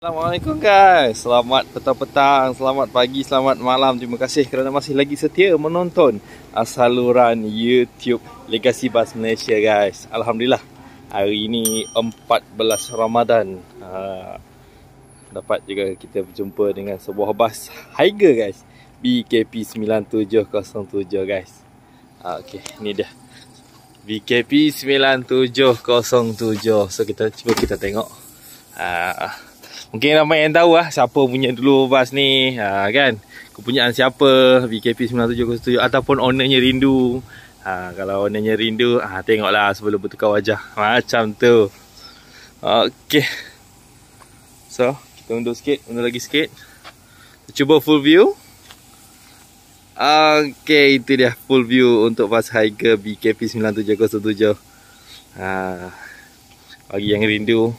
Assalamualaikum guys Selamat petang-petang Selamat pagi Selamat malam Terima kasih kerana masih lagi setia menonton Saluran YouTube Legasi Bas Malaysia guys Alhamdulillah Hari ini 14 Ramadan ha, Dapat juga kita berjumpa dengan sebuah bas Haiger guys BKP9707 guys ha, Okay ni dia BKP9707 So kita cuba kita tengok Haa uh, Mungkin ramai yang tahu lah siapa punya dulu bas ni ha, kan Kepunyaan siapa VKP 9707 ataupun ownernya rindu ha, Kalau ownernya rindu ha, lah sebelum bertukar wajah Macam tu Okay So kita undur sikit, undur lagi sikit kita Cuba full view Okay itu dia full view untuk bas Haiga BKP 9707 ha, Bagi yang rindu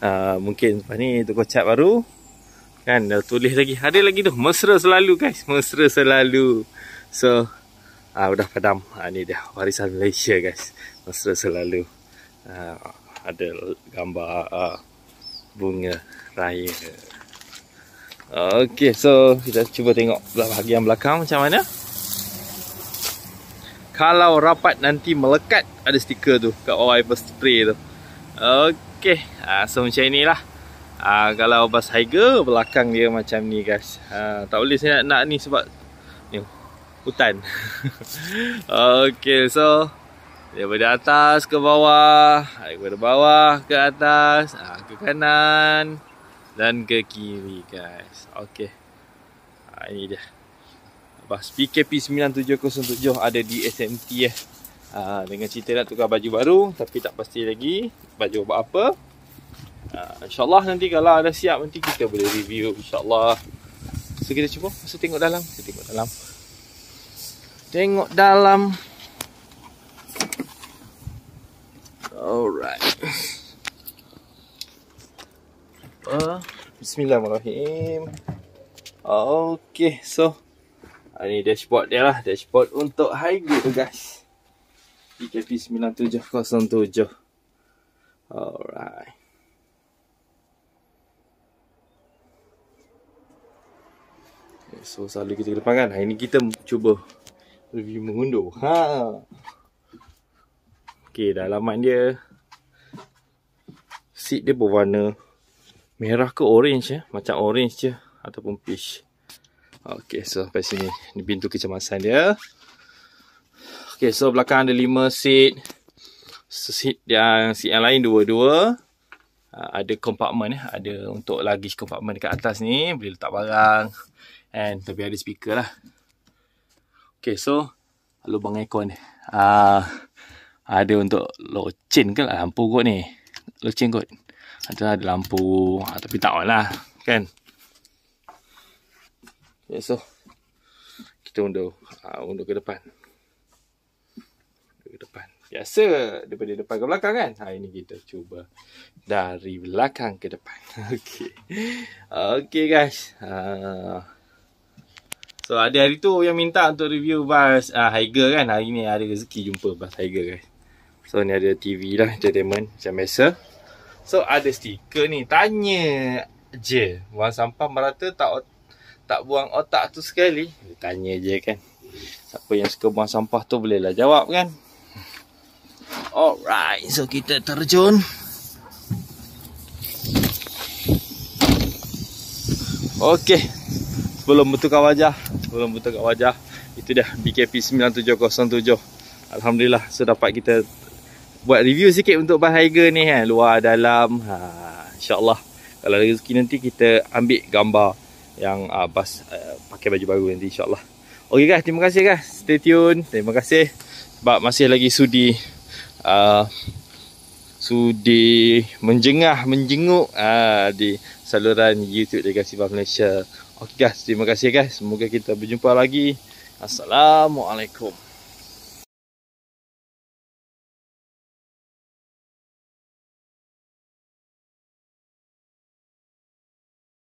Ah, mungkin lepas ni tukar cat baru kan dah tulis lagi ada lagi tu mesra selalu guys mesra selalu so ah uh, dah padam uh, ni dia warisan Malaysia guys mesra selalu uh, ada gambar uh, bunga raya Okay, so kita cuba tengok bahagian belakang macam mana Kalau rapat nanti melekat ada stiker tu kat bawah spray tu Okay Okey, uh, so macam inilah. Uh, kalau bas Haiger belakang dia macam ni guys. Uh, tak boleh saya nak, nak ni sebab ni hutan. Okey, so daripada atas ke bawah, daripada bawah ke atas, uh, ke kanan dan ke kiri guys. Okey. Uh, ini dia. Bas PKP 9707 ada di SMT eh. Ha, dengan cerita nak tukar baju baru tapi tak pasti lagi baju buat apa. Ha, InsyaAllah nanti kalau ada siap nanti kita boleh review insyaAllah. So kita cuba masuk tengok dalam. Kita tengok dalam. Tengok dalam. Alright. Uh, Bismillahirrahmanirrahim. Okay, so ini dashboard dia lah. Dashboard untuk high gear guys. PKP 9707 Alright So selalu kita ke depan kan Hari ni kita cuba Review mengundur ha. Okay dalaman dia Seat dia berwarna Merah ke orange ya Macam orange je Ataupun peach Okay so sampai sini Ini pintu kecemasan dia Okay, so belakang ada lima seat. Seat yang seat yang lain dua dua, Uh, ada compartment. Eh. Ada untuk lagi compartment dekat atas ni. Boleh letak barang. And tapi ada speaker lah. Okay, so lubang aircon ni. Uh, ada untuk locin ke lah lampu kot ni. Locin kot. Ada ada lampu. Ha, tapi tak on lah. Kan? Okay, so kita undur. Uh, undur ke depan biasa daripada depan ke belakang kan. Ha ini kita cuba dari belakang ke depan. Okey. Okey guys. uh, So ada hari tu yang minta untuk review bas uh, ah, Higer kan. Hari ni ada rezeki jumpa bas Higer guys. So ni ada TV lah entertainment macam biasa. So ada stiker ni tanya je buang sampah merata tak tak buang otak tu sekali. Dia tanya je kan. Siapa yang suka buang sampah tu bolehlah jawab kan. Alright, so kita terjun. Okey. Belum bertukar wajah, belum bertukar wajah. Itu dah BKP 9707. Alhamdulillah, so dapat kita buat review sikit untuk bahan Haiger ni kan, luar dalam. Ha, insya-Allah kalau rezeki nanti kita ambil gambar yang uh, bas uh, pakai baju baru nanti insya-Allah. Okey guys, terima kasih guys. Stay tune. Terima kasih sebab masih lagi sudi uh, ah, sudi menjengah menjenguk uh, di saluran YouTube Legasi Bank Malaysia. Okey guys, terima kasih guys. Semoga kita berjumpa lagi. Assalamualaikum.